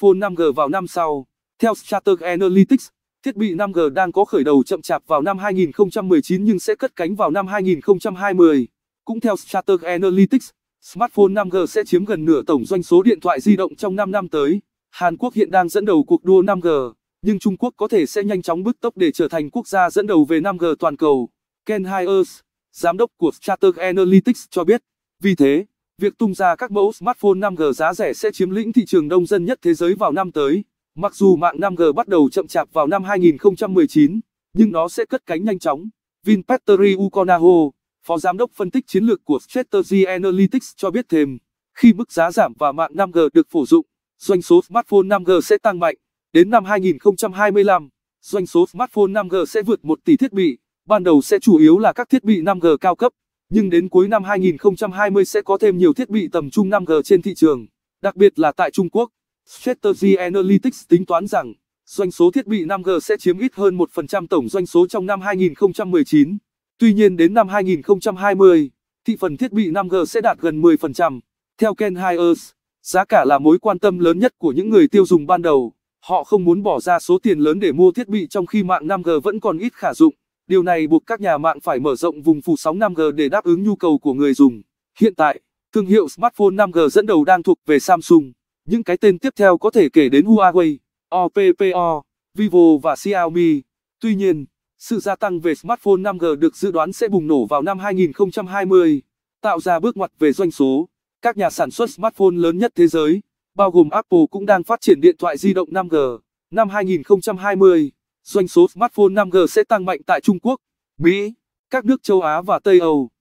smartphone 5G vào năm sau. Theo Strater Analytics, thiết bị 5G đang có khởi đầu chậm chạp vào năm 2019 nhưng sẽ cất cánh vào năm 2020. Cũng theo Strater Analytics, smartphone 5G sẽ chiếm gần nửa tổng doanh số điện thoại di động trong 5 năm tới. Hàn Quốc hiện đang dẫn đầu cuộc đua 5G, nhưng Trung Quốc có thể sẽ nhanh chóng bứt tốc để trở thành quốc gia dẫn đầu về 5G toàn cầu. Ken Hires, giám đốc của Strater Analytics cho biết, vì thế, Việc tung ra các mẫu smartphone 5G giá rẻ sẽ chiếm lĩnh thị trường đông dân nhất thế giới vào năm tới. Mặc dù mạng 5G bắt đầu chậm chạp vào năm 2019, nhưng nó sẽ cất cánh nhanh chóng. Vinpetri Ukonaho, phó giám đốc phân tích chiến lược của Strategy Analytics cho biết thêm, khi mức giá giảm và mạng 5G được phổ dụng, doanh số smartphone 5G sẽ tăng mạnh. Đến năm 2025, doanh số smartphone 5G sẽ vượt 1 tỷ thiết bị, ban đầu sẽ chủ yếu là các thiết bị 5G cao cấp. Nhưng đến cuối năm 2020 sẽ có thêm nhiều thiết bị tầm trung 5G trên thị trường, đặc biệt là tại Trung Quốc. Strategy Analytics tính toán rằng, doanh số thiết bị 5G sẽ chiếm ít hơn 1% tổng doanh số trong năm 2019. Tuy nhiên đến năm 2020, thị phần thiết bị 5G sẽ đạt gần 10%. Theo Ken Hires, giá cả là mối quan tâm lớn nhất của những người tiêu dùng ban đầu. Họ không muốn bỏ ra số tiền lớn để mua thiết bị trong khi mạng 5G vẫn còn ít khả dụng. Điều này buộc các nhà mạng phải mở rộng vùng phủ sóng 5G để đáp ứng nhu cầu của người dùng. Hiện tại, thương hiệu smartphone 5G dẫn đầu đang thuộc về Samsung. Những cái tên tiếp theo có thể kể đến Huawei, OPPO, Vivo và Xiaomi. Tuy nhiên, sự gia tăng về smartphone 5G được dự đoán sẽ bùng nổ vào năm 2020, tạo ra bước ngoặt về doanh số. Các nhà sản xuất smartphone lớn nhất thế giới, bao gồm Apple cũng đang phát triển điện thoại di động 5G. Năm 2020 doanh số smartphone 5G sẽ tăng mạnh tại Trung Quốc, Mỹ, các nước châu Á và Tây Âu.